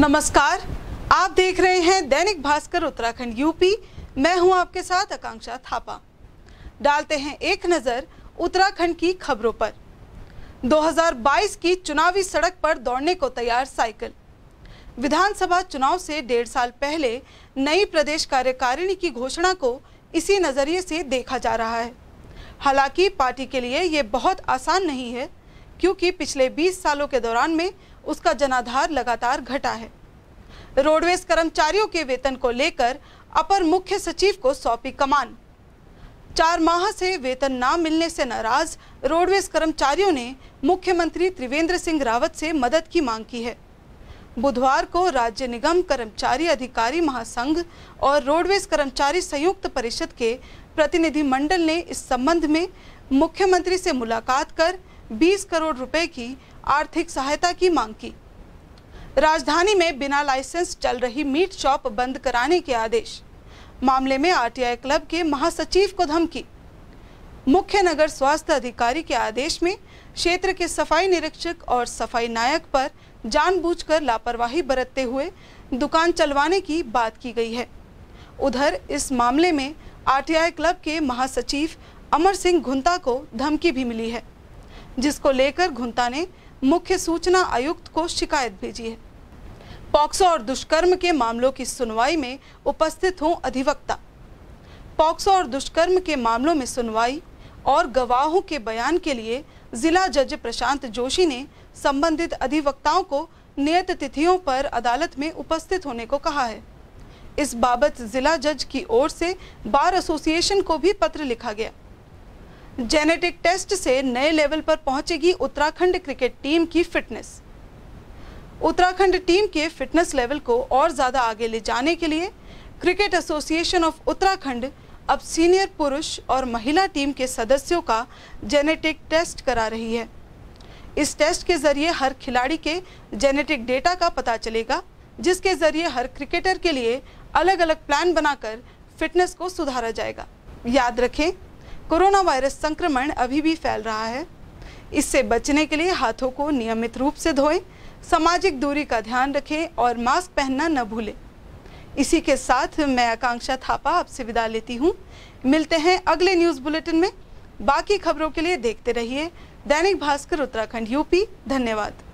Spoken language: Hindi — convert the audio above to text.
नमस्कार आप देख रहे हैं दैनिक भास्कर उत्तराखंड यूपी मैं हूं आपके साथ आकांक्षा थापा डालते हैं एक नज़र उत्तराखंड की खबरों पर 2022 की चुनावी सड़क पर दौड़ने को तैयार साइकिल विधानसभा चुनाव से डेढ़ साल पहले नई प्रदेश कार्यकारिणी की घोषणा को इसी नज़रिए से देखा जा रहा है हालांकि पार्टी के लिए ये बहुत आसान नहीं है क्योंकि पिछले 20 सालों के दौरान में उसका जनाधार लगातार घटा है रोडवेज कर्मचारियों के वेतन को लेकर अपर मुख्य सचिव को सौंपी कमान चार माह से वेतन न मिलने से नाराज रोडवेज कर्मचारियों ने मुख्यमंत्री त्रिवेंद्र सिंह रावत से मदद की मांग की है बुधवार को राज्य निगम कर्मचारी अधिकारी महासंघ और रोडवेज कर्मचारी संयुक्त परिषद के प्रतिनिधिमंडल ने इस संबंध में मुख्यमंत्री से मुलाकात कर 20 करोड़ रुपए की आर्थिक सहायता की मांग की राजधानी में बिना लाइसेंस चल रही मीट शॉप बंद कराने के आदेश मामले में आरटीआई क्लब के महासचिव को धमकी मुख्य नगर स्वास्थ्य अधिकारी के आदेश में क्षेत्र के सफाई निरीक्षक और सफाई नायक पर जानबूझकर लापरवाही बरतते हुए दुकान चलवाने की बात की गई है उधर इस मामले में आरटीआई क्लब के महासचिव अमर सिंह घुंता को धमकी भी मिली है जिसको लेकर घुंता ने मुख्य सूचना आयुक्त को शिकायत भेजी है पॉक्सो और दुष्कर्म के मामलों की सुनवाई में उपस्थित हों अधिवक्ता पॉक्सो और दुष्कर्म के मामलों में सुनवाई और गवाहों के बयान के लिए जिला जज प्रशांत जोशी ने संबंधित अधिवक्ताओं को नियत तिथियों पर अदालत में उपस्थित होने को कहा है इस बाबत जिला जज की ओर से बार एसोसिएशन को भी पत्र लिखा गया जेनेटिक टेस्ट से नए लेवल पर पहुंचेगी उत्तराखंड क्रिकेट टीम की फिटनेस उत्तराखंड टीम के फिटनेस लेवल को और ज़्यादा आगे ले जाने के लिए क्रिकेट एसोसिएशन ऑफ उत्तराखंड अब सीनियर पुरुष और महिला टीम के सदस्यों का जेनेटिक टेस्ट करा रही है इस टेस्ट के ज़रिए हर खिलाड़ी के जेनेटिक डेटा का पता चलेगा जिसके ज़रिए हर क्रिकेटर के लिए अलग अलग प्लान बनाकर फिटनेस को सुधारा जाएगा याद रखें कोरोना वायरस संक्रमण अभी भी फैल रहा है इससे बचने के लिए हाथों को नियमित रूप से धोएं सामाजिक दूरी का ध्यान रखें और मास्क पहनना न भूलें इसी के साथ मैं आकांक्षा थापा आपसे विदा लेती हूँ मिलते हैं अगले न्यूज़ बुलेटिन में बाकी खबरों के लिए देखते रहिए दैनिक भास्कर उत्तराखंड यूपी धन्यवाद